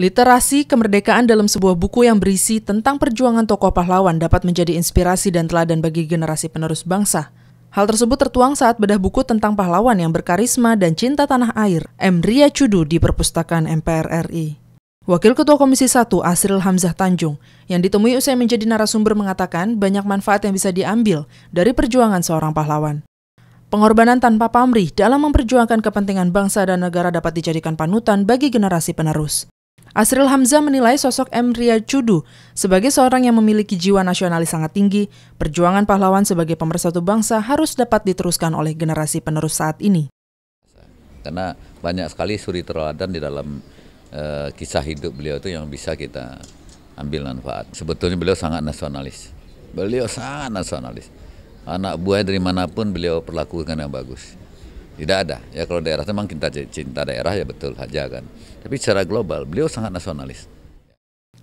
Literasi kemerdekaan dalam sebuah buku yang berisi tentang perjuangan tokoh pahlawan dapat menjadi inspirasi dan teladan bagi generasi penerus bangsa. Hal tersebut tertuang saat bedah buku tentang pahlawan yang berkarisma dan cinta tanah air, M. Ria Cudu di perpustakaan MPR RI. Wakil Ketua Komisi 1 Asril Hamzah Tanjung, yang ditemui usai menjadi narasumber mengatakan banyak manfaat yang bisa diambil dari perjuangan seorang pahlawan. Pengorbanan tanpa pamrih dalam memperjuangkan kepentingan bangsa dan negara dapat dijadikan panutan bagi generasi penerus. Asril Hamzah menilai sosok M. Ria Cudu sebagai seorang yang memiliki jiwa nasionalis sangat tinggi, perjuangan pahlawan sebagai pemersatu bangsa harus dapat diteruskan oleh generasi penerus saat ini. Karena banyak sekali suri teladan di dalam e, kisah hidup beliau itu yang bisa kita ambil manfaat. Sebetulnya beliau sangat nasionalis. Beliau sangat nasionalis. Anak buah dari manapun beliau perlakukan yang bagus. Tidak ada. Ya kalau daerah memang cinta cinta daerah ya betul saja kan. Tapi secara global beliau sangat nasionalis.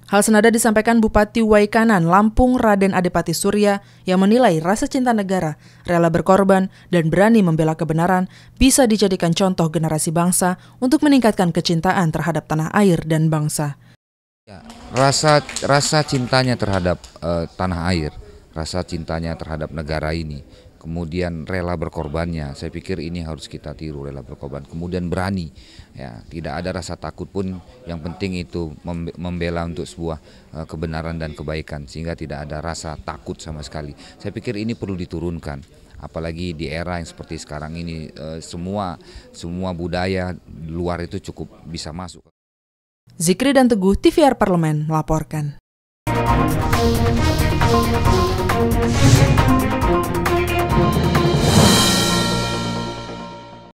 Hal senada disampaikan Bupati Waikanan Lampung Raden Adepati Surya yang menilai rasa cinta negara, rela berkorban, dan berani membela kebenaran bisa dijadikan contoh generasi bangsa untuk meningkatkan kecintaan terhadap tanah air dan bangsa. Ya, rasa rasa cintanya terhadap uh, tanah air, rasa cintanya terhadap negara ini kemudian rela berkorbannya. Saya pikir ini harus kita tiru rela berkorban, kemudian berani. Ya, tidak ada rasa takut pun. Yang penting itu membela untuk sebuah eh, kebenaran dan kebaikan sehingga tidak ada rasa takut sama sekali. Saya pikir ini perlu diturunkan apalagi di era yang seperti sekarang ini eh, semua semua budaya luar itu cukup bisa masuk. Zikri dan Teguh TVR Parlemen melaporkan.